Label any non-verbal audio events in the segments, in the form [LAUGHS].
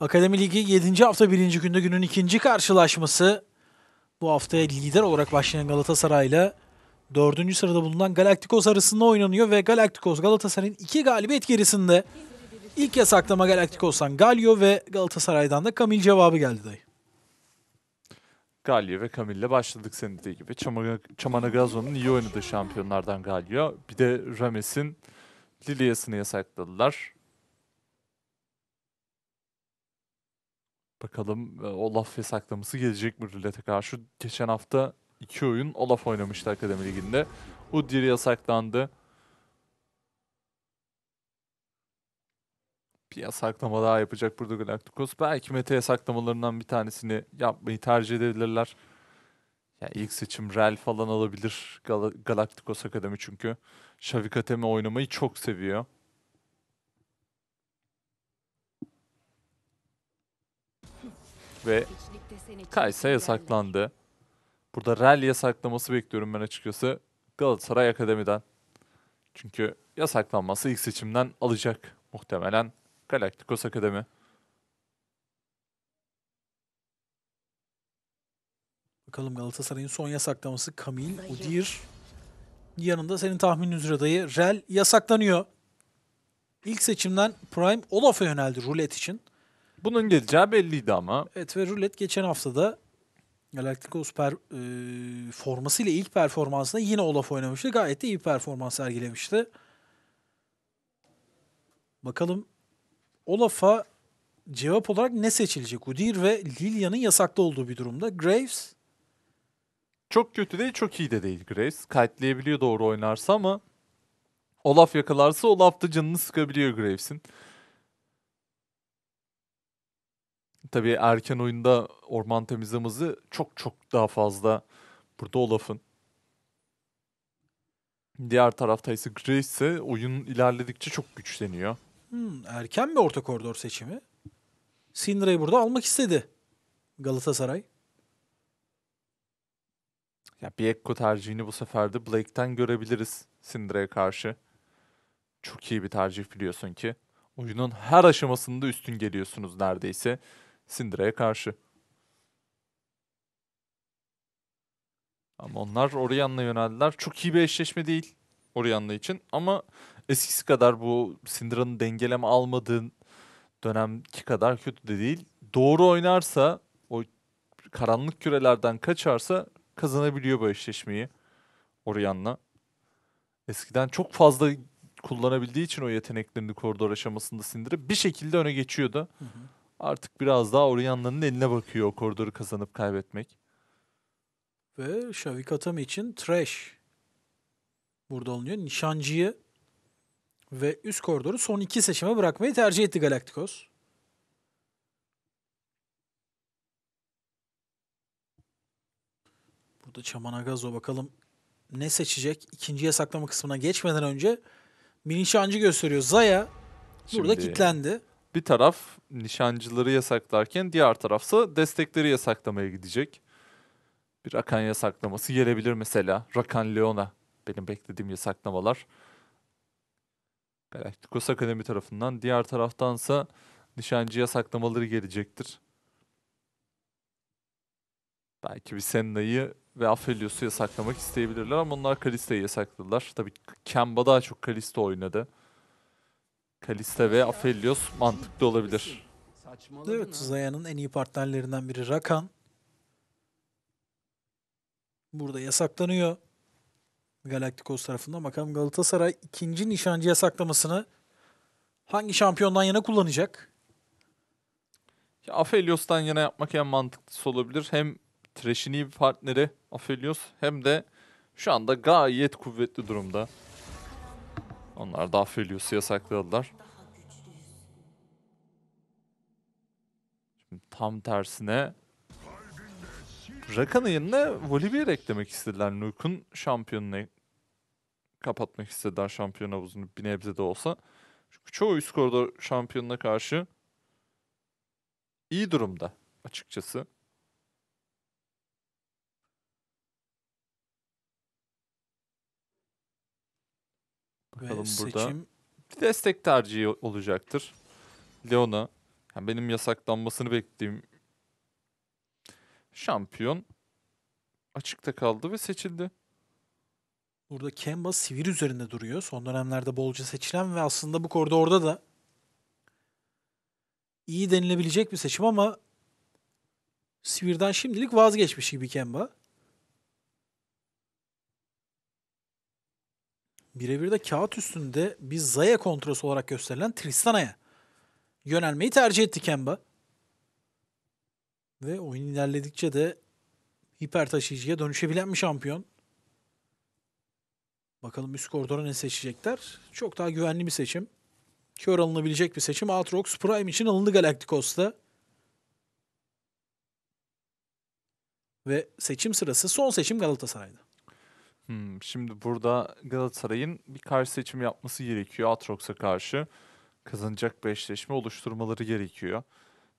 Akademi Ligi 7. hafta 1. günde günün ikinci karşılaşması. Bu haftaya lider olarak başlayan Galatasaray ile 4. sırada bulunan Galaktikos arasında oynanıyor ve Galaktikos Galatasaray'ın iki galibiyet gerisinde. İlk yasaklama Galaktikos'tan Galio ve Galatasaray'dan da Kamil cevabı geldi dayı. Galio ve Camille başladık senin dediği gibi. Çamana Gazon'un iyi oynadığı şampiyonlardan Galio. Bir de Rames'in Lilias'ını yasakladılar. Bakalım e, Olaf yasaklaması gelecek mi Rülle tekrar? Şu geçen hafta iki oyun Olaf oynamıştı Akademi Ligi'nde. Udyr yasaklandı. bir yasaklama daha yapacak burada Galacticos. Belki meta yasaklamalarından bir tanesini yapmayı tercih edebilirler. Yani ilk seçim Rel falan alabilir Gal Galacticos Akademi çünkü. Şavikateme oynamayı çok seviyor. ve Kaysa yasaklandı. Burada Rel yasaklaması bekliyorum ben açıkçası Galatasaray Akademi'den. Çünkü yasaklanması ilk seçimden alacak muhtemelen Galacticos Akademi. Bakalım Galatasaray'ın son yasaklaması Kamil, Udir. Yanında senin tahminin üzere dayı Rel yasaklanıyor. İlk seçimden Prime Olaf'a yöneldi rulet için. Bunun geleceği belliydi ama. Evet ve Rulet geçen haftada Galacticos super e, formasıyla ilk performansında yine Olaf oynamıştı. Gayet de iyi performans sergilemişti. Bakalım Olaf'a cevap olarak ne seçilecek? Udir ve Lilia'nın yasaklı olduğu bir durumda. Graves çok kötü değil, çok iyi de değil Graves. Kite'leyebiliyor doğru oynarsa ama Olaf yakalarsa Olaf da canını sıkabiliyor Graves'in. tabii erken oyunda orman temizlemesi çok çok daha fazla burada Olaf'ın. Diğer tarafta ise Gray ise oyun ilerledikçe çok güçleniyor. Hmm, erken bir orta koridor seçimi. Sindreyi burada almak istedi Galatasaray. Ya bir Ekko tercihini bu sefer de Blake'ten görebiliriz Sindreye karşı. Çok iyi bir tercih biliyorsun ki. Oyunun her aşamasında üstün geliyorsunuz neredeyse. Syndra'ya karşı. Ama onlar Orianna yöneldiler. Çok iyi bir eşleşme değil Orianna için. Ama eskisi kadar bu Syndra'nın dengeleme almadığın dönemki kadar kötü de değil. Doğru oynarsa, o karanlık kürelerden kaçarsa kazanabiliyor bu eşleşmeyi Orianna. Eskiden çok fazla kullanabildiği için o yeteneklerini koridor aşamasında Syndra bir şekilde öne geçiyordu. Hı hı. Artık biraz daha Oryanlı'nın eline bakıyor o koridoru kazanıp kaybetmek. Ve Şavik Atam için Trash burada olunuyor. Nişancıyı ve üst koridoru son iki seçime bırakmayı tercih etti Galacticos. Burada Çamanagazo bakalım ne seçecek? İkinci yasaklama kısmına geçmeden önce bir nişancı gösteriyor. Zaya burada Şimdi... kilitlendi bir taraf nişancıları yasaklarken diğer tarafsa destekleri yasaklamaya gidecek. Bir Rakan yasaklaması gelebilir mesela. Rakan Leona benim beklediğim yasaklamalar. Galacticos Akademi tarafından. Diğer taraftansa nişancı yasaklamaları gelecektir. Belki bir Senna'yı ve Aphelios'u yasaklamak isteyebilirler ama onlar Kalista'yı yasakladılar. Tabii Kemba daha çok Kalista oynadı. Kalista ve Aphelios mantıklı olabilir. Evet Zaya'nın en iyi partnerlerinden biri Rakan. Burada yasaklanıyor. Galacticos tarafından. Bakalım Galatasaray ikinci nişancı yasaklamasını hangi şampiyondan yana kullanacak? Ya Aphelios'tan yana yapmak en mantıklısı olabilir. Hem Trash'in iyi bir partneri Aphelios hem de şu anda gayet kuvvetli durumda. Onlar da Aphelios'u yasakladılar. Şimdi tam tersine Rakan'ın yerine Volibear eklemek istediler. Nuke'un şampiyonunu kapatmak istediler şampiyon havuzunu bir nebze de olsa. Çünkü çoğu üst koridor şampiyonuna karşı iyi durumda açıkçası. Bakalım Ve burada. Seçim... Bir destek tercihi olacaktır. Leona. Yani benim yasaklanmasını beklediğim şampiyon açıkta kaldı ve seçildi. Burada Kemba sivir üzerinde duruyor. Son dönemlerde bolca seçilen ve aslında bu orada da iyi denilebilecek bir seçim ama Sivir'den şimdilik vazgeçmiş gibi Kemba. birebir de kağıt üstünde bir Zaya kontrası olarak gösterilen Tristana'ya yönelmeyi tercih etti Kemba. Ve oyun ilerledikçe de hiper taşıyıcıya dönüşebilen bir şampiyon. Bakalım üst koridora ne seçecekler. Çok daha güvenli bir seçim. Kör alınabilecek bir seçim. Aatrox Prime için alındı Galacticos'ta. Ve seçim sırası son seçim Galatasaray'da. Hımm. Şimdi burada Galatasaray'ın bir karşı seçim yapması gerekiyor Atrox'a karşı. Kazanacak bir eşleşme oluşturmaları gerekiyor.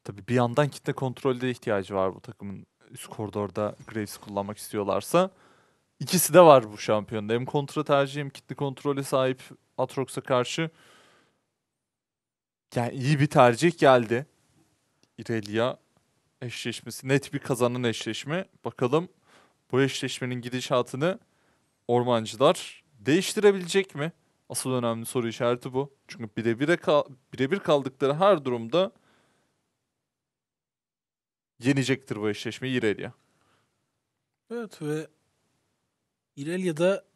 Tabii bir yandan kitle kontrolde ihtiyacı var bu takımın. Üst koridorda Graves kullanmak istiyorlarsa. İkisi de var bu şampiyonda. Hem kontra tercih hem kitle kontrole sahip Atrox'a karşı. Yani iyi bir tercih geldi. İrelia eşleşmesi. Net bir kazanan eşleşme. Bakalım bu eşleşmenin gidişatını ormancılar değiştirebilecek mi? Asıl önemli soru işareti bu. Çünkü birebir kal birebir kaldıkları her durumda yenecektir bu eşleşme İrelia. Evet ve İrelia'da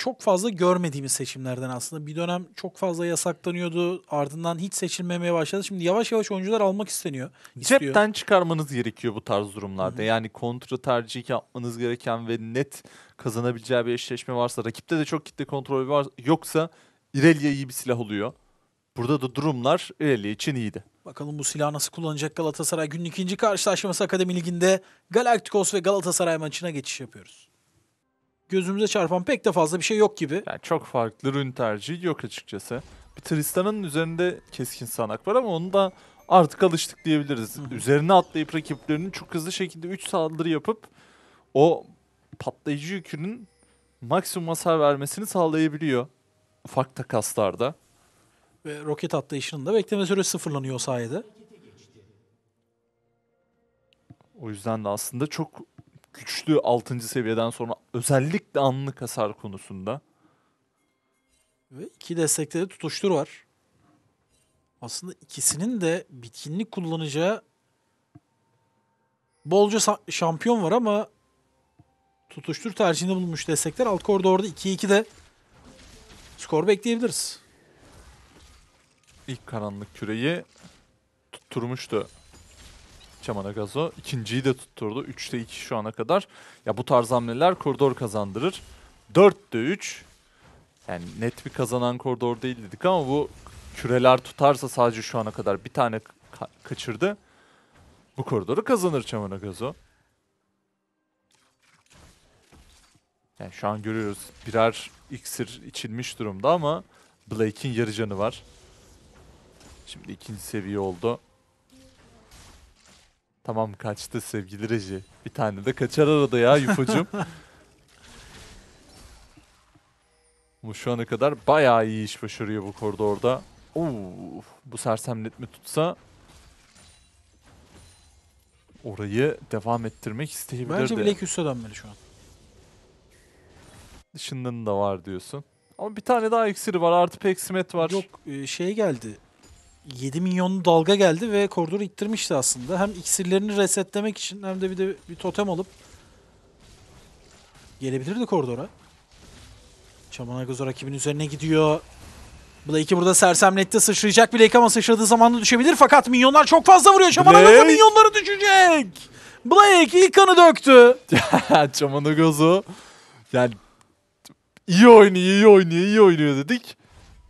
çok fazla görmediğimiz seçimlerden aslında. Bir dönem çok fazla yasaklanıyordu. Ardından hiç seçilmemeye başladı. Şimdi yavaş yavaş oyuncular almak isteniyor. Istiyor. Cepten çıkarmanız gerekiyor bu tarz durumlarda. Hı-hı. Yani kontra tercih yapmanız gereken ve net kazanabileceği bir eşleşme varsa, rakipte de çok kitle kontrolü var yoksa İrelia iyi bir silah oluyor. Burada da durumlar İrelia için iyiydi. Bakalım bu silahı nasıl kullanacak Galatasaray günün ikinci karşılaşması Akademi Ligi'nde Galacticos ve Galatasaray maçına geçiş yapıyoruz gözümüze çarpan pek de fazla bir şey yok gibi. Yani çok farklı rün tercihi yok açıkçası. Bir Tristan'ın üzerinde keskin sanak var ama onu da artık alıştık diyebiliriz. Hı-hı. Üzerine atlayıp rakiplerinin çok hızlı şekilde 3 saldırı yapıp o patlayıcı yükünün maksimum hasar vermesini sağlayabiliyor ufak takaslarda. Ve roket atlayışının da bekleme süresi sıfırlanıyor o sayede. O yüzden de aslında çok güçlü 6. seviyeden sonra özellikle anlık hasar konusunda. Ve iki destekte de tutuştur var. Aslında ikisinin de bitkinlik kullanacağı bolca şampiyon var ama tutuştur tercihini bulmuş destekler. Alt korda orada 2-2 de skor bekleyebiliriz. İlk karanlık küreyi tutturmuştu Çamanagazo ikinciyi de tutturdu. 3'te 2 şu ana kadar. Ya bu tarz hamleler koridor kazandırır. 4'te 3. Yani net bir kazanan koridor değil dedik ama bu küreler tutarsa sadece şu ana kadar bir tane ka kaçırdı. Bu koridoru kazanır Çamanagazo. Yani şu an görüyoruz birer iksir içilmiş durumda ama Blake'in yarı canı var. Şimdi ikinci seviye oldu. Tamam kaçtı sevgili reji. Bir tane de kaçar arada ya Yufucum. [LAUGHS] Bu şu ana kadar bayağı iyi iş başarıyor bu koridorda. Oo, bu sersemletme tutsa orayı devam ettirmek isteyebilirdi. Bence Black üste dönmeli şu an. Dışından da var diyorsun. Ama bir tane daha iksiri var artı peksimet var. Yok e, şey geldi 7 milyonlu dalga geldi ve koridoru ittirmişti aslında. Hem iksirlerini resetlemek için hem de bir de bir totem alıp gelebilirdi koridora. Çamanagoz rakibin üzerine gidiyor. Blake'i burada sersemletti. Sıçrayacak Blake ama sıçradığı zaman da düşebilir. Fakat minyonlar çok fazla vuruyor. Çamanagoz'a minyonları düşecek. Blake ilk kanı döktü. [LAUGHS] Çamanagoz'u yani iyi oynuyor, iyi oynuyor, iyi oynuyor dedik.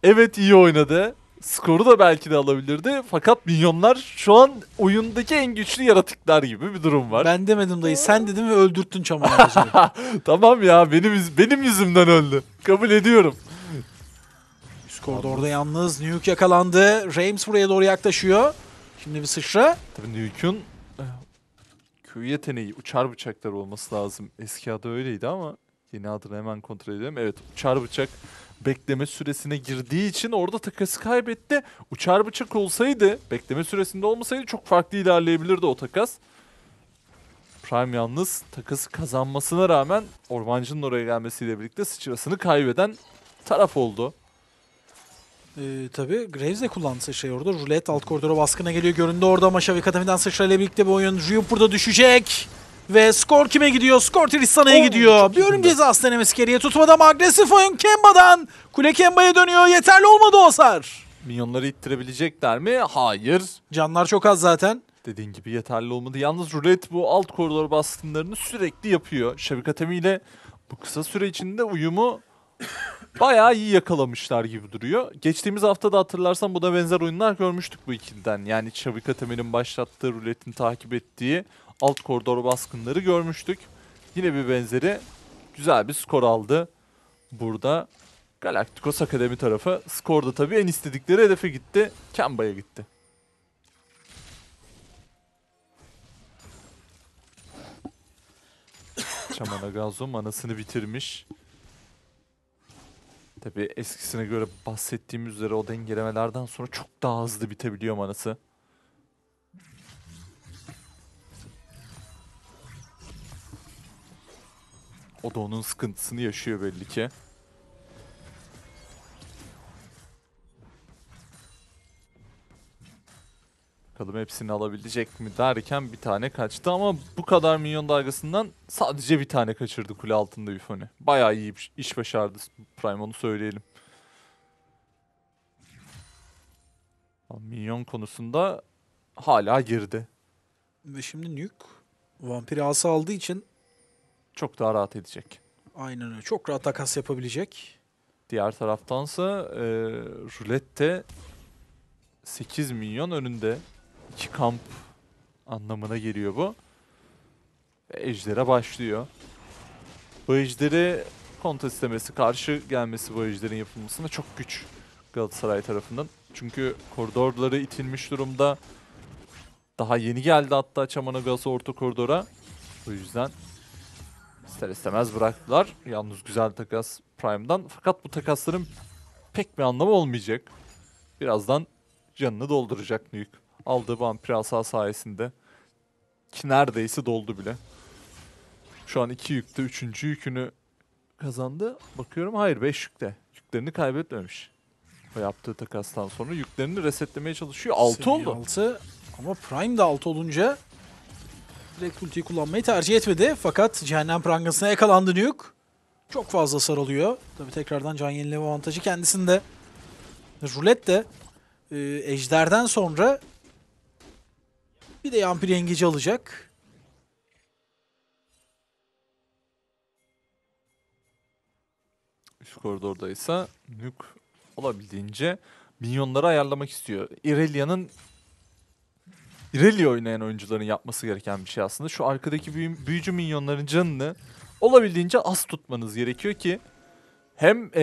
Evet iyi oynadı skoru da belki de alabilirdi. Fakat minyonlar şu an oyundaki en güçlü yaratıklar gibi bir durum var. Ben demedim dayı. Sen dedin ve öldürttün çamaşırı. [LAUGHS] tamam ya benim benim yüzümden öldü. Kabul ediyorum. Skorda orada yalnız Nuke yakalandı. Reims buraya doğru yaklaşıyor. Şimdi bir sıçra. Tabii Nuke'un eh, Q yeteneği uçar bıçaklar olması lazım. Eski adı öyleydi ama yeni adını hemen kontrol edelim. Evet uçar bıçak bekleme süresine girdiği için orada takası kaybetti. Uçar bıçak olsaydı, bekleme süresinde olmasaydı çok farklı ilerleyebilirdi o takas. Prime yalnız takası kazanmasına rağmen Ormancı'nın oraya gelmesiyle birlikte sıçrasını kaybeden taraf oldu. Ee, tabii Graves de kullandı sıçrayı orada. Rulet alt koridora baskına geliyor. Göründü orada ama Şavi Katami'den sıçrayla birlikte bu oyun. Ryu burada düşecek. Ve skor kime gidiyor? Skor Tristana'ya gidiyor. Bir ölüm cezası denemesi geriye tutmadan agresif oyun Kemba'dan. Kule Kemba'ya dönüyor. Yeterli olmadı o sar. Minyonları ittirebilecekler mi? Hayır. Canlar çok az zaten. Dediğin gibi yeterli olmadı. Yalnız rulet bu alt koridor baskınlarını sürekli yapıyor. Şevkatemi ile bu kısa süre içinde uyumu [COUGHS] bayağı iyi yakalamışlar gibi duruyor. Geçtiğimiz hafta da hatırlarsan bu da benzer oyunlar görmüştük bu ikiden. Yani Çavika Temel'in başlattığı ruletin takip ettiği alt koridor baskınları görmüştük. Yine bir benzeri güzel bir skor aldı. Burada Galacticos Akademi tarafı skorda tabii en istedikleri hedefe gitti. Kemba'ya gitti. [COUGHS] Çamana Gazo manasını bitirmiş. Tabi eskisine göre bahsettiğim üzere o dengelemelerden sonra çok daha hızlı bitebiliyor manası. O da onun sıkıntısını yaşıyor belli ki. Bakalım hepsini alabilecek mi derken bir tane kaçtı ama bu kadar minyon dalgasından sadece bir tane kaçırdı kule altında Yufone. Bayağı iyi iş başardı Prime onu söyleyelim. Minyon konusunda hala girdi. Ve şimdi Nuke vampiri asa aldığı için çok daha rahat edecek. Aynen öyle. Çok rahat takas yapabilecek. Diğer taraftansa e, rulette 8 milyon önünde iki kamp anlamına geliyor bu. Ve ejdere başlıyor. Bu ejderi konta istemesi, karşı gelmesi bu ejderin yapılmasına çok güç Galatasaray tarafından. Çünkü koridorları itilmiş durumda. Daha yeni geldi hatta Çamana Gazı orta koridora. Bu yüzden ister istemez bıraktılar. Yalnız güzel takas Prime'dan. Fakat bu takasların pek bir anlamı olmayacak. Birazdan canını dolduracak Nuke. Aldığı vampir asa sayesinde. Ki neredeyse doldu bile. Şu an iki yükte üçüncü yükünü kazandı. Bakıyorum hayır beş yükte. Yüklerini kaybetmemiş. O yaptığı takastan sonra yüklerini resetlemeye çalışıyor. Altı oldu. Altı ama Prime de altı olunca Direkt ultiyi kullanmayı tercih etmedi. Fakat cehennem prangasına yakalandı Nuke. Çok fazla sarılıyor. Tabi tekrardan can yenileme avantajı kendisinde. Rulet de e, Ejder'den sonra bir de Yampir yengeci alacak. üst koridordaysa Nuke olabildiğince minyonları ayarlamak istiyor. Irelia'nın rally oynayan oyuncuların yapması gereken bir şey aslında. Şu arkadaki büyü, büyücü minyonların canını olabildiğince az tutmanız gerekiyor ki hem e,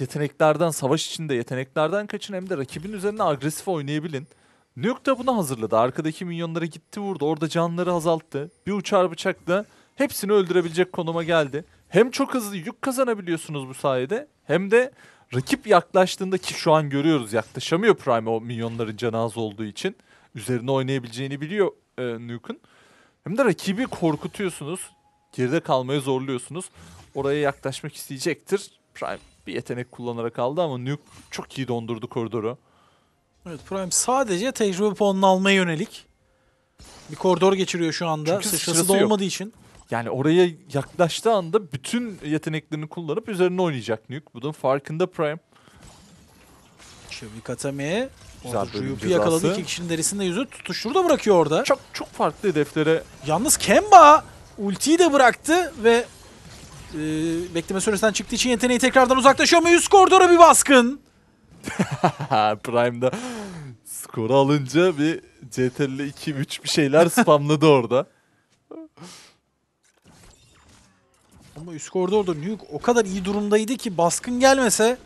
yeteneklerden, savaş içinde yeteneklerden kaçın hem de rakibin üzerine agresif oynayabilin. Nuke da bunu hazırladı. Arkadaki minyonlara gitti vurdu. Orada canları azalttı. Bir uçar bıçakla hepsini öldürebilecek konuma geldi. Hem çok hızlı yük kazanabiliyorsunuz bu sayede hem de rakip yaklaştığında ki şu an görüyoruz yaklaşamıyor Prime o minyonların canı az olduğu için üzerine oynayabileceğini biliyor e, Nuke'un. Hem de rakibi korkutuyorsunuz. Geride kalmaya zorluyorsunuz. Oraya yaklaşmak isteyecektir. Prime bir yetenek kullanarak aldı ama Nuke çok iyi dondurdu koridoru. Evet Prime sadece tecrübe puanını almaya yönelik bir koridor geçiriyor şu anda. Çünkü sıçrası, da olmadığı için. Yani oraya yaklaştığı anda bütün yeteneklerini kullanıp üzerine oynayacak Nuke. Bunun farkında Prime. Şimdi Katame'ye Güzel orada bölüm cezası. yakaladı. İki kişinin derisinde yüzü tutuşturdu bırakıyor orada. Çok çok farklı hedeflere. Yalnız Kemba ultiyi de bıraktı ve e, bekleme süresinden çıktığı için yeteneği tekrardan uzaklaşıyor ama üst koridora bir baskın. [LAUGHS] Prime'da skoru alınca bir CTRL 2-3 bir şeyler spamladı orada. Ama üst koridorda Nuke o kadar iyi durumdaydı ki baskın gelmese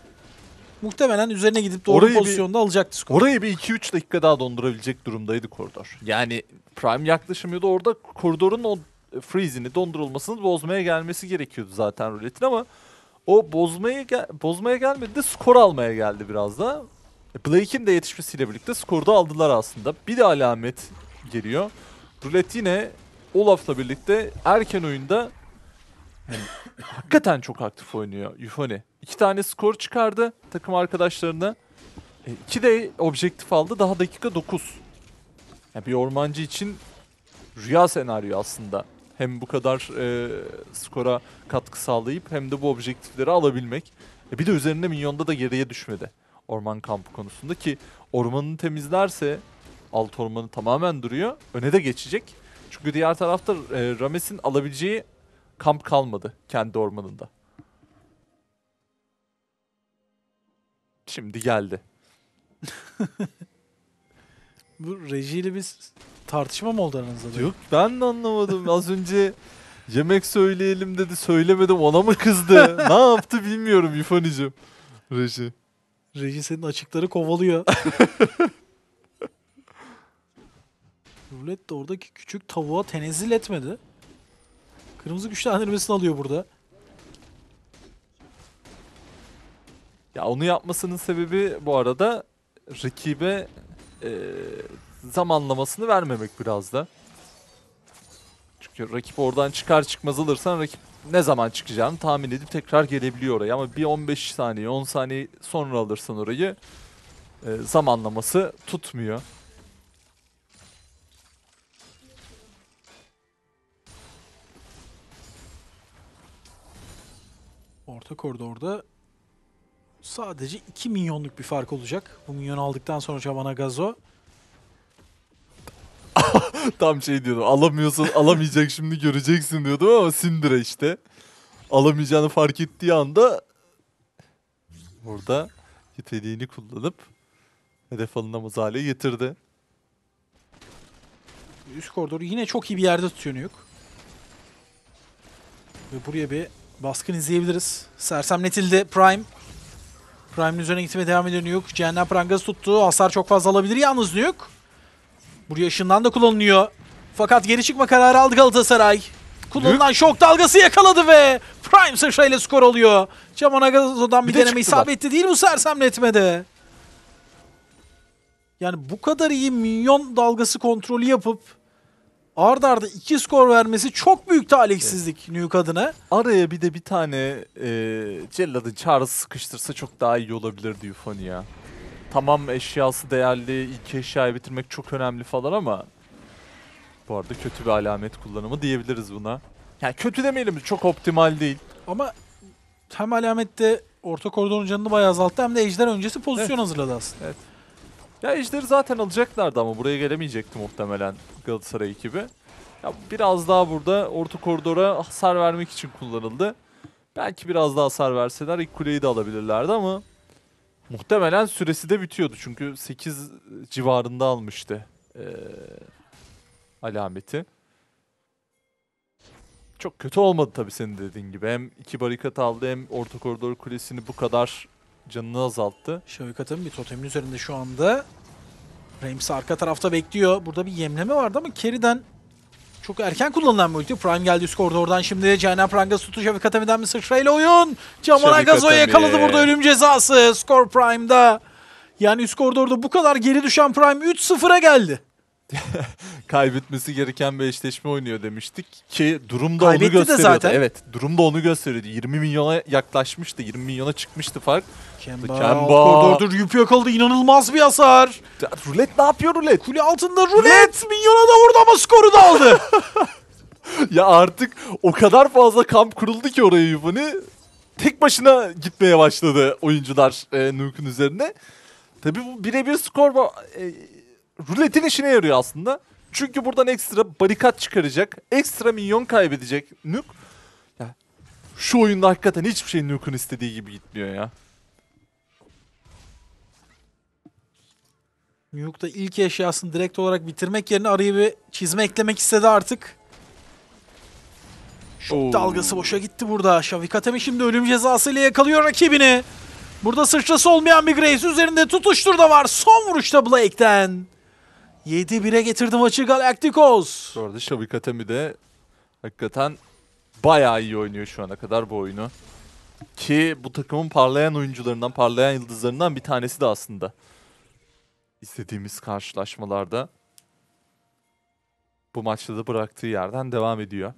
muhtemelen üzerine gidip doğru orayı pozisyonda bir, alacaktı skoru. Orayı bir 2-3 dakika daha dondurabilecek durumdaydı koridor. Yani Prime yaklaşımıydı orada koridorun o freeze'ini dondurulmasını bozmaya gelmesi gerekiyordu zaten ruletin ama o bozmaya gel bozmaya gelmedi de skor almaya geldi biraz da. E, Blake'in de yetişmesiyle birlikte skoru da aldılar aslında. Bir de alamet geliyor. Rulet yine Olaf'la birlikte erken oyunda yani, hakikaten çok aktif oynuyor Yufone. İki tane skor çıkardı takım arkadaşlarına. E, iki de objektif aldı. Daha dakika 9. Yani bir ormancı için rüya senaryo aslında. Hem bu kadar e, skora katkı sağlayıp hem de bu objektifleri alabilmek. E, bir de üzerinde minyonda da geriye düşmedi. Orman kampı konusunda ki ormanını temizlerse alt ormanı tamamen duruyor. Öne de geçecek. Çünkü diğer tarafta e, Rames'in alabileceği kamp kalmadı kendi ormanında. Şimdi geldi. [LAUGHS] Bu rejiyle biz tartışma mı oldu aranızda? Yok ben de anlamadım. Az önce yemek söyleyelim dedi söylemedim ona mı kızdı? ne yaptı bilmiyorum İfanicim. Reji. Reji senin açıkları kovalıyor. [LAUGHS] Rulet de oradaki küçük tavuğa tenezzül etmedi. Kırmızı güçlü anermesini alıyor burada. Ya onu yapmasının sebebi bu arada rakibe e, zamanlamasını vermemek biraz da. Çünkü rakip oradan çıkar çıkmaz alırsan rakip ne zaman çıkacağını tahmin edip tekrar gelebiliyor oraya. Ama bir 15 saniye 10 saniye sonra alırsan orayı e, zamanlaması tutmuyor. Orta koridorda sadece 2 milyonluk bir fark olacak. Bu milyon aldıktan sonra Çabana Gazo. [LAUGHS] Tam şey diyordum alamıyorsan alamayacak şimdi göreceksin diyordum ama Sindire işte. Alamayacağını fark ettiği anda burada yeteneğini kullanıp hedef alınamaz hale getirdi. Üst koridoru yine çok iyi bir yerde tutuyor Nuke. Ve buraya bir Baskın izleyebiliriz. Sersemletildi Prime. Prime'ın üzerine gitmeye devam ediyor Nuke. Cehennem prangası tuttu. Hasar çok fazla alabilir yalnız Nuke. Buraya ışından da kullanılıyor. Fakat geri çıkma kararı aldı Galatasaray. Kullanılan Nuke. şok dalgası yakaladı ve Prime sıçrayla skor oluyor. Camonagazo'dan bir, bir de deneme isabetli değil bu sersemletmede. Yani bu kadar iyi minyon dalgası kontrolü yapıp Arda arda iki skor vermesi çok büyük talihsizlik evet. Nuke adına. Araya bir de bir tane e, Cellad'ın çağrısı sıkıştırsa çok daha iyi olabilirdi Yufani ya. Tamam eşyası değerli, ilk eşyayı bitirmek çok önemli falan ama... Bu arada kötü bir alamet kullanımı diyebiliriz buna. Yani kötü demeyelim çok optimal değil. Ama hem alamette orta koridorun canını bayağı azalttı hem de Ejder öncesi pozisyon evet. hazırladı aslında. Evet. Ya Ejder'i zaten alacaklardı ama buraya gelemeyecekti muhtemelen Galatasaray ekibi. Ya biraz daha burada orta koridora hasar vermek için kullanıldı. Belki biraz daha hasar verseler ilk kuleyi de alabilirlerdi ama muhtemelen süresi de bitiyordu. Çünkü 8 civarında almıştı ee, alameti. Çok kötü olmadı tabii senin dediğin gibi. Hem iki barikat aldı hem orta koridor kulesini bu kadar canını azalttı. Şevkat'ın bir totemin üzerinde şu anda. Rems arka tarafta bekliyor. Burada bir yemleme vardı ama Kerry'den çok erken kullanılan bir Prime geldi skorda oradan Şimdi Canan Prangas tutu Şevikatami'den bir sıçrayla oyun. Camana Gazo'yu yakaladı burada ölüm cezası. Skor Prime'da. Yani üst koridorda bu kadar geri düşen Prime 3-0'a geldi. [LAUGHS] kaybetmesi gereken bir eşleşme oynuyor demiştik ki durumda Kaybetti onu gösteriyordu. De zaten. Evet, durumda onu gösteriyordu. 20 milyona yaklaşmıştı. 20 milyona çıkmıştı fark. Kemba, Kemba. koridordur yüpü yakaladı. inanılmaz bir hasar. Rulet ne yapıyor rulet? Kule altında rulet. rulet. Milyona da vurdu ama skoru da aldı. [LAUGHS] ya artık o kadar fazla kamp kuruldu ki oraya Yuvani. Tek başına gitmeye başladı oyuncular e, Nuke'un üzerine. tabi bu birebir skor e, ruletin işine yarıyor aslında. Çünkü buradan ekstra barikat çıkaracak. Ekstra minyon kaybedecek Nuk. Ya, şu oyunda hakikaten hiçbir şey Nuk'un istediği gibi gitmiyor ya. Nuke'da ilk eşyasını direkt olarak bitirmek yerine arayı bir çizme eklemek istedi artık. Şok dalgası boşa gitti burada. Şavikatemi şimdi ölüm cezasıyla ile yakalıyor rakibini. Burada sıçrası olmayan bir Graves üzerinde tutuştur da var. Son vuruşta Blake'den. 7-1'e getirdi maçı Galacticos. Orada arada Şavik Atemi de hakikaten bayağı iyi oynuyor şu ana kadar bu oyunu. Ki bu takımın parlayan oyuncularından, parlayan yıldızlarından bir tanesi de aslında. İstediğimiz karşılaşmalarda bu maçta da bıraktığı yerden devam ediyor.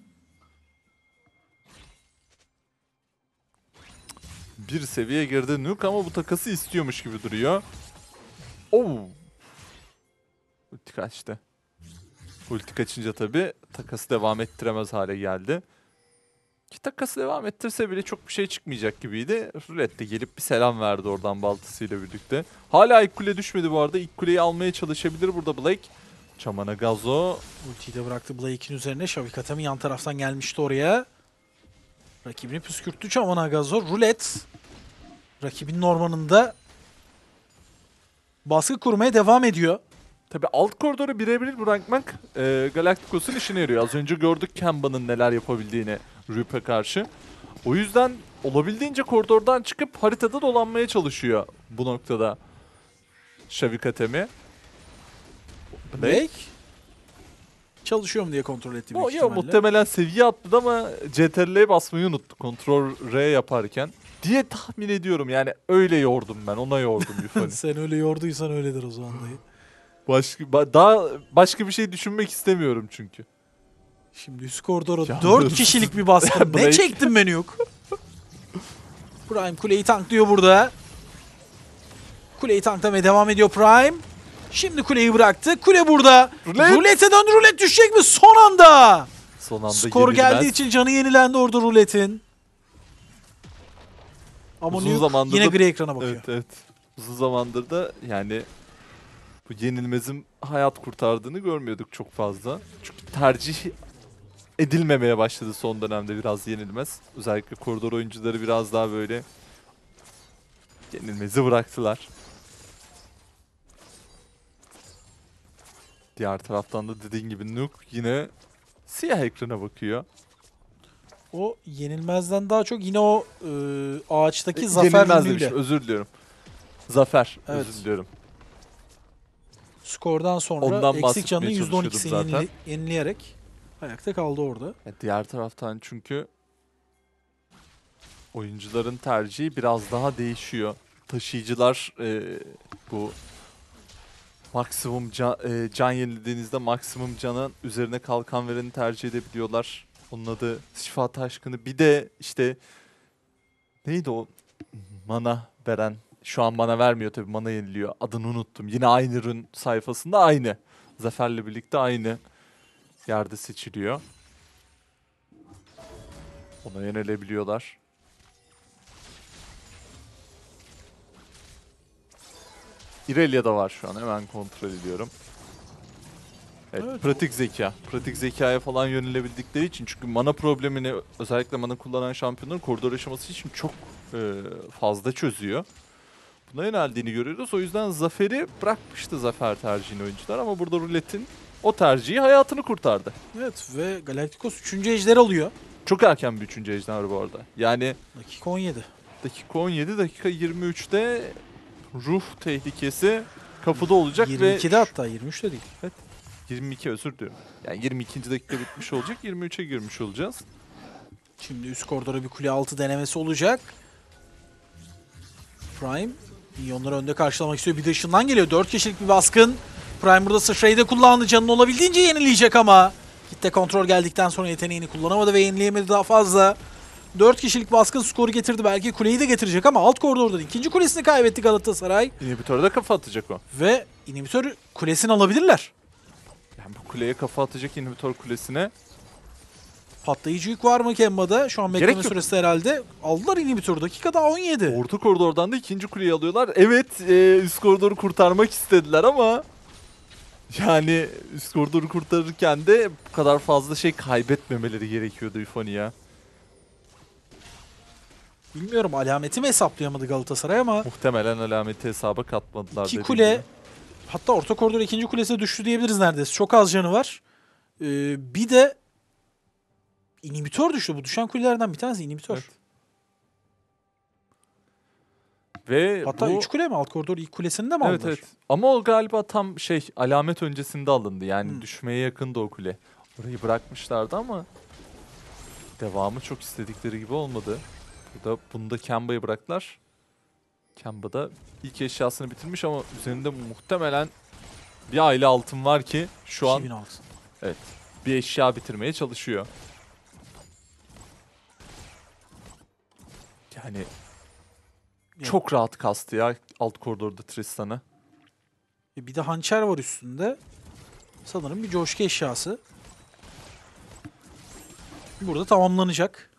Bir seviye geride Nuke ama bu takası istiyormuş gibi duruyor. Oh! Ulti kaçtı. Ulti kaçınca tabii takası devam ettiremez hale geldi. Ki takası devam ettirse bile çok bir şey çıkmayacak gibiydi. Rulet de gelip bir selam verdi oradan baltasıyla birlikte. Hala ilk kule düşmedi bu arada. İlk kuleyi almaya çalışabilir burada Blake. Çamana Gazo. Ultiyi de bıraktı Blake'in üzerine. Şavikatami yan taraftan gelmişti oraya. Rakibini püskürttü Çamana Gazo. Rulet. Rakibin Norman'ında baskı kurmaya devam ediyor. Tabi alt koridoru birebir bırakmak e, Galacticos'un işine yarıyor. Az önce gördük Kemba'nın neler yapabildiğini Rüp'e karşı. O yüzden olabildiğince koridordan çıkıp haritada dolanmaya çalışıyor bu noktada. Şavikatemi. Blake? Çalışıyor mu diye kontrol ettim o, ya, Muhtemelen seviye atladı ama CTRL'ye basmayı unuttu kontrol R yaparken. Diye tahmin ediyorum yani öyle yordum ben ona yordum [LAUGHS] Yufani. Sen öyle yorduysan öyledir o zaman dayı. Başka daha başka bir şey düşünmek istemiyorum çünkü. Şimdi üst koridora Yalnız. 4 kişilik bir baskın. [LAUGHS] ne çektim ben yok. Prime kuleyi tanklıyor burada. Kuleyi tanklamaya devam ediyor Prime. Şimdi kuleyi bıraktı. Kule burada. Rulet. Rulete döndü. Rulet düşecek mi? Son anda. Son anda Skor yenilmez. geldiği için canı yenilendi orada ruletin. Ama Uzun Nuke zamandır yine da, gri ekrana bakıyor. Evet evet. Uzun zamandır da yani bu yenilmezim hayat kurtardığını görmüyorduk çok fazla. Çünkü tercih edilmemeye başladı son dönemde biraz yenilmez. Özellikle koridor oyuncuları biraz daha böyle yenilmezi bıraktılar. Diğer taraftan da dediğin gibi nuk yine siyah ekrana bakıyor. O yenilmezden daha çok yine o e, ağaçtaki e, zafer Yenilmez özür diliyorum. Zafer, Evet. özür diliyorum. Skordan sonra Ondan eksik canını %12'sini yenile yenileyerek ayakta kaldı orada. Evet, diğer taraftan çünkü oyuncuların tercihi biraz daha değişiyor. Taşıyıcılar e, bu maksimum can, e, can yenildiğinizde maksimum canın üzerine kalkan vereni tercih edebiliyorlar. Onun adı Şifa Taşkını. Bir de işte neydi o mana veren şu an bana vermiyor tabii mana yeniliyor. Adını unuttum. Yine aynı run sayfasında aynı. Zafer'le birlikte aynı yerde seçiliyor. Ona yönelebiliyorlar. İrelia da var şu an. Hemen kontrol ediyorum. Evet, evet, pratik zeka. Pratik zekaya falan yönelebildikleri için çünkü mana problemini özellikle mana kullanan şampiyonların koridor aşaması için çok e, fazla çözüyor buna yöneldiğini görüyoruz. O yüzden Zafer'i bırakmıştı Zafer tercihini oyuncular ama burada ruletin o tercihi hayatını kurtardı. Evet ve Galacticos 3. ejder alıyor. Çok erken bir 3. ejder bu arada. Yani... Dakika 17. Dakika 17, dakika 23'te ruh tehlikesi kapıda olacak 22'de ve... 22'de hatta 23'te değil. Evet. 22 özür diliyorum. Yani 22. dakika bitmiş olacak, 23'e girmiş olacağız. Şimdi üst koridora bir kule altı denemesi olacak. Prime Minyonları önde karşılamak istiyor. Bir de geliyor. 4 kişilik bir baskın. Prime burada sıçrayı kullandı. Canını olabildiğince yenileyecek ama. Kitle kontrol geldikten sonra yeteneğini kullanamadı ve yenileyemedi daha fazla. 4 kişilik baskın skoru getirdi. Belki kuleyi de getirecek ama alt koridordan ikinci kulesini kaybetti Galatasaray. İnhibitörü de kafa atacak o. Ve inhibitör kulesini alabilirler. Yani bu kuleye kafa atacak inhibitör kulesine Patlayıcı yük var mı Kemba'da? Şu an bekleme süresi herhalde. Aldılar yeni bir inhibitörü. Dakika daha 17. Orta koridordan da ikinci kuleyi alıyorlar. Evet e, üst koridoru kurtarmak istediler ama... Yani üst koridoru kurtarırken de bu kadar fazla şey kaybetmemeleri gerekiyordu Yufani'ye. Bilmiyorum alameti mi hesaplayamadı Galatasaray ama... Muhtemelen alameti hesaba katmadılar. İki kule... Gibi. Hatta orta koridor ikinci kulesine düştü diyebiliriz neredeyse. Çok az canı var. Ee, bir de inhibitör düştü. Bu düşen kulelerden bir tanesi inhibitör. Evet. Ve Hatta bu... üç kule mi? Alt koridor ilk kulesini de mi evet, aldılar? Evet. Ama o galiba tam şey alamet öncesinde alındı. Yani hmm. düşmeye yakındı o kule. Orayı bırakmışlardı ama devamı çok istedikleri gibi olmadı. Burada bunda Kemba'yı bıraktılar. Kemba da ilk eşyasını bitirmiş ama üzerinde muhtemelen bir aile altın var ki şu an... 2000 altın. Evet. Bir eşya bitirmeye çalışıyor. hani yani. çok rahat kastı ya alt koridorda Tristan'ı. E, bir de hançer var üstünde. Sanırım bir coşku eşyası. Burada tamamlanacak.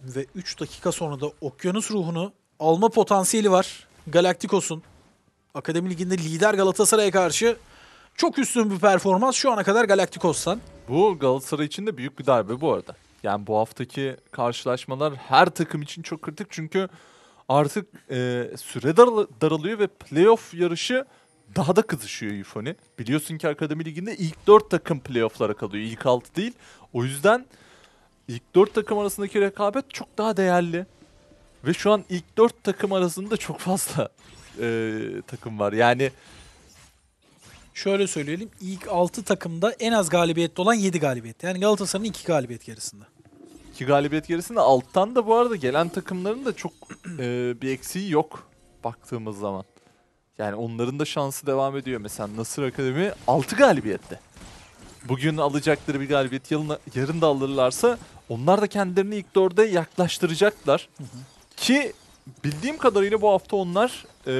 Ve 3 dakika sonra da okyanus ruhunu alma potansiyeli var. Galaktikos'un. Akademi Ligi'nde lider Galatasaray'a karşı çok üstün bir performans şu ana kadar Galaktikos'tan. Bu Galatasaray için de büyük bir darbe bu arada. Yani bu haftaki karşılaşmalar her takım için çok kritik çünkü artık e, süre daral- daralıyor ve playoff yarışı daha da kızışıyor Yufoni. Biliyorsun ki Akademi Ligi'nde ilk 4 takım playoff'lara kalıyor. ilk 6 değil. O yüzden ilk 4 takım arasındaki rekabet çok daha değerli. Ve şu an ilk 4 takım arasında çok fazla e, takım var. Yani şöyle söyleyelim. İlk 6 takımda en az galibiyetli olan 7 galibiyet. Yani Galatasaray'ın 2 galibiyet gerisinde. 2 galibiyet gerisinde alttan da bu arada gelen takımların da çok [CLEARS THROAT] e, bir eksiği yok baktığımız zaman. Yani onların da şansı devam ediyor. Mesela Nasır Akademi 6 galibiyette. Bugün alacakları bir galibiyet yarın, yarın da alırlarsa onlar da kendilerini ilk dörde yaklaştıracaklar. Hı hı. Ki bildiğim kadarıyla bu hafta onlar e,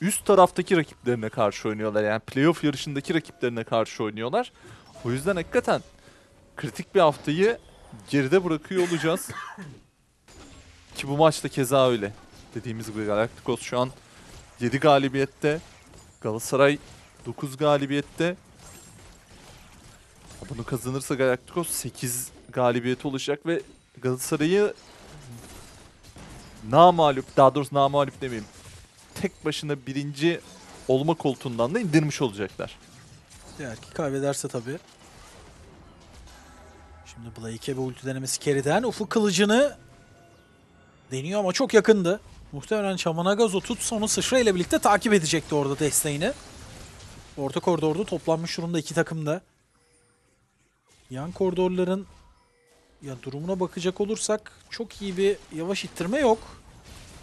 üst taraftaki rakiplerine karşı oynuyorlar. Yani playoff yarışındaki rakiplerine karşı oynuyorlar. O yüzden hakikaten kritik bir haftayı geride bırakıyor olacağız. [LAUGHS] Ki bu maçta keza öyle. Dediğimiz gibi Galacticos şu an 7 galibiyette. Galatasaray 9 galibiyette. Bunu kazanırsa Galacticos 8 galibiyete ulaşacak ve Galatasaray'ı namalup, daha doğrusu namalup demeyeyim tek başına birinci olma koltuğundan da indirmiş olacaklar. Eğer ki kaybederse tabii. Şimdi Blake'e bir ulti denemesi keriden. Ufuk kılıcını deniyor ama çok yakındı. Muhtemelen Çamanagazo tutsa onu sıçra ile birlikte takip edecekti orada desteğini. Orta koridorda toplanmış durumda iki takım da. Yan koridorların ya durumuna bakacak olursak çok iyi bir yavaş ittirme yok.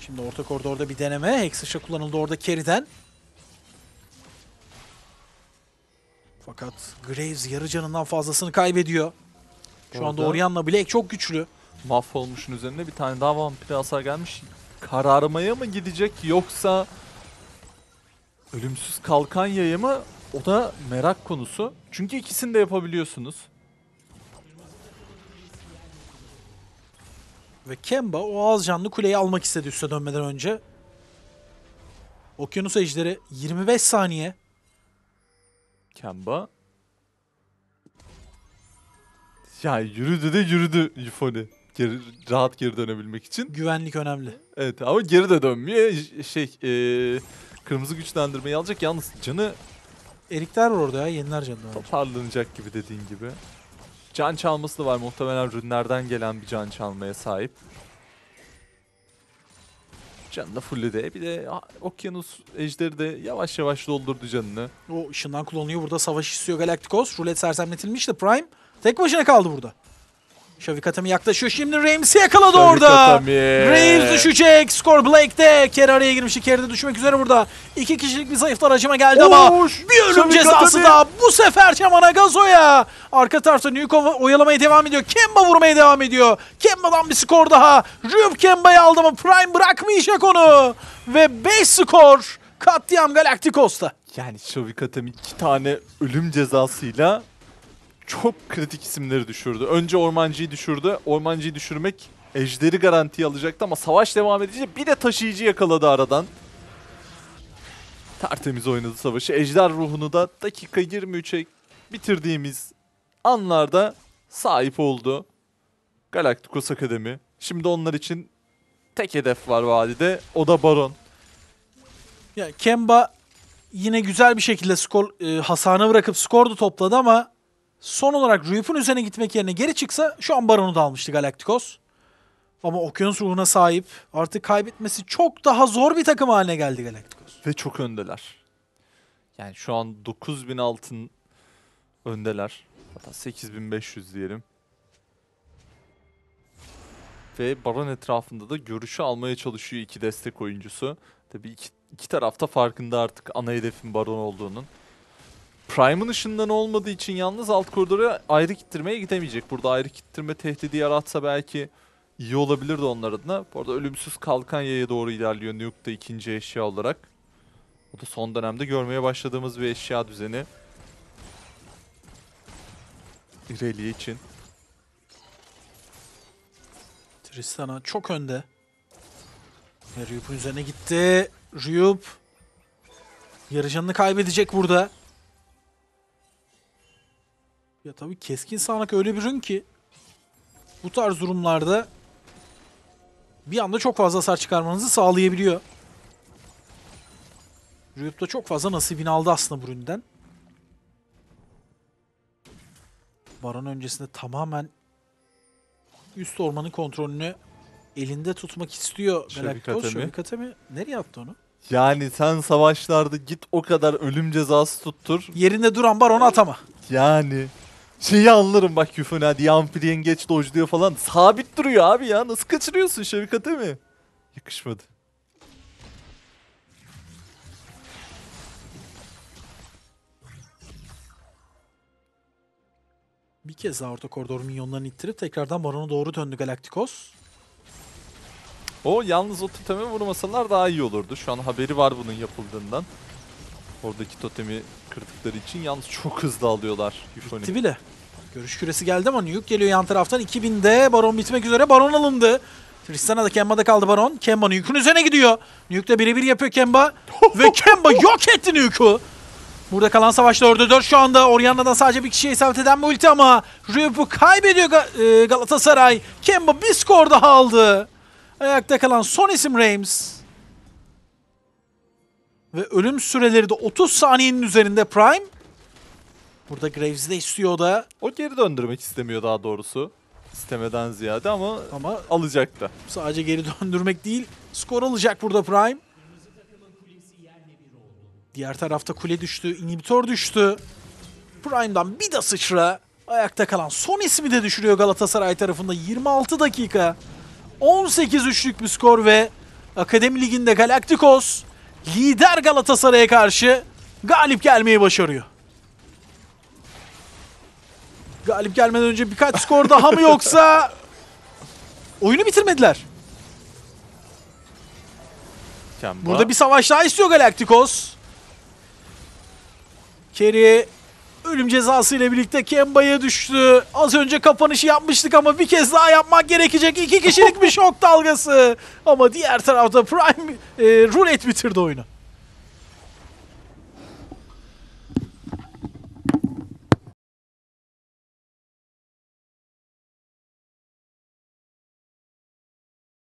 Şimdi orta koridorda bir deneme. Hexish'a kullanıldı orada keriden. Fakat Graves yarı canından fazlasını kaybediyor. Şu orada. anda Orion'la Black çok güçlü. Mahvolmuş'un üzerine bir tane daha vampire hasar gelmiş. Kararmaya mı gidecek yoksa ölümsüz kalkan yayı mı? O da merak konusu. Çünkü ikisini de yapabiliyorsunuz. Ve Kemba o az canlı kuleyi almak istedi üste dönmeden önce. Okyanus Ejderi 25 saniye. Kemba. Ya yürüdü de yürüdü Yufoni. Geri, rahat geri dönebilmek için. Güvenlik önemli. Evet ama geri de dönmüyor. Şey e, kırmızı güçlendirmeyi alacak. Yalnız canı... Erikler var orada ya yeniler canı. Toparlanacak gibi dediğin gibi. Can çalması da var. Muhtemelen rünlerden gelen bir can çalmaya sahip. Canı da fullede. Bir de Okyanus Ejderi de yavaş yavaş doldurdu canını. O ışından kullanıyor Burada savaş istiyor Galacticos. Rulet sersemletilmişti. Prime tek başına kaldı burada. Şavikatami yaklaşıyor. Şimdi Ramsey yakaladı Şavikatami. orada. Reeves düşecek. Skor Blake'de. Kerry araya girmişti. Kerry de düşmek üzere burada. İki kişilik bir zayıflar acıma geldi Oğuş. ama bir ölüm Şavikatami. cezası da bu sefer Çamana Gazo'ya. Arka tarafta Newcomb oyalamaya devam ediyor. Kemba vurmaya devam ediyor. Kemba'dan bir skor daha. Rüyup Kemba'yı aldı ama Prime bırakmayacak onu. Ve 5 skor. Katliam Galacticos'ta. Yani Şavikatami iki tane ölüm cezasıyla çok kritik isimleri düşürdü. Önce Ormancı'yı düşürdü. Ormancı'yı düşürmek Ejder'i garantiye alacaktı ama savaş devam edince bir de taşıyıcı yakaladı aradan. Tertemiz oynadı savaşı. Ejder ruhunu da dakika 23'e bitirdiğimiz anlarda sahip oldu. Galacticos Akademi. Şimdi onlar için tek hedef var vadide. O da Baron. Ya Kemba yine güzel bir şekilde skor e, hasana bırakıp skordu topladı ama son olarak Rüyup'un üzerine gitmek yerine geri çıksa şu an Baron'u da almıştı Galacticos. Ama okyanus ruhuna sahip artık kaybetmesi çok daha zor bir takım haline geldi Galacticos. Ve çok öndeler. Yani şu an 9000 altın öndeler. Hatta 8500 diyelim. Ve Baron etrafında da görüşü almaya çalışıyor iki destek oyuncusu. Tabii iki, iki tarafta farkında artık ana hedefin Baron olduğunun. Prime'ın ışından olmadığı için yalnız alt koridora ayrı kittirmeye gidemeyecek. Burada ayrı kittirme tehdidi yaratsa belki iyi olabilir de onlar adına. Bu arada ölümsüz kalkan yaya doğru ilerliyor Nuke da ikinci eşya olarak. Bu da son dönemde görmeye başladığımız bir eşya düzeni. İreli için. Tristana çok önde. Ryup'un üzerine gitti. Ryup yarışanını kaybedecek burada. Ya tabii keskin sağanak öyle bir ürün ki bu tarz durumlarda bir anda çok fazla hasar çıkarmanızı sağlayabiliyor. Rüyup'ta çok fazla nasibini aldı aslında bu üründen. Baron öncesinde tamamen üst ormanın kontrolünü elinde tutmak istiyor Galactus. Şöbikate mi? Nereye attı onu? Yani sen savaşlarda git o kadar ölüm cezası tuttur. Yerinde duran baronu atama. Yani şeyi anlarım bak küfün hadi Yampri'nin geç dojluyor falan. Sabit duruyor abi ya. Nasıl kaçırıyorsun şefkati mi? Yakışmadı. Bir kez daha orta koridor minyonlarını ittirip tekrardan barona doğru döndü Galaktikos. O yalnız o totemi vurmasalar daha iyi olurdu. Şu an haberi var bunun yapıldığından. Oradaki totemi kırdıkları için yalnız çok hızlı alıyorlar. Euphonic. Bitti bile. Görüş küresi geldi ama Nuke geliyor yan taraftan. 2000'de Baron bitmek üzere. Baron alındı. Tristana da Kemba'da kaldı Baron. Kemba Nuke'un üzerine gidiyor. Nuke de birebir yapıyor Kemba. [LAUGHS] Ve Kemba yok etti Nuke'u. Burada kalan savaşta orada 4 şu anda. Orianna'dan sadece bir kişiye isabet eden bir ulti ama Ryup'u kaybediyor e, Galatasaray. Kemba bir skor daha aldı. Ayakta kalan son isim Reims. Ve ölüm süreleri de 30 saniyenin üzerinde Prime. Burada Graves'i de istiyor da. O geri döndürmek istemiyor daha doğrusu. İstemeden ziyade ama, ama alacak da. Sadece geri [LAUGHS] döndürmek değil, skor alacak burada Prime. Diğer tarafta kule düştü, inhibitor düştü. Prime'dan bir de sıçra. Ayakta kalan son ismi de düşürüyor Galatasaray tarafında. 26 dakika, 18 üçlük bir skor ve Akademi Ligi'nde Galacticos lider Galatasaray'a karşı galip gelmeyi başarıyor. Galip gelmeden önce birkaç skor daha mı yoksa oyunu bitirmediler. Kemba. Burada bir savaş daha istiyor Galacticos. Kerry Ölüm cezası ile birlikte Kemba'ya düştü. Az önce kapanışı yapmıştık ama bir kez daha yapmak gerekecek. İki kişilik bir [LAUGHS] şok dalgası. Ama diğer tarafta Prime e, rulet bitirdi oyunu.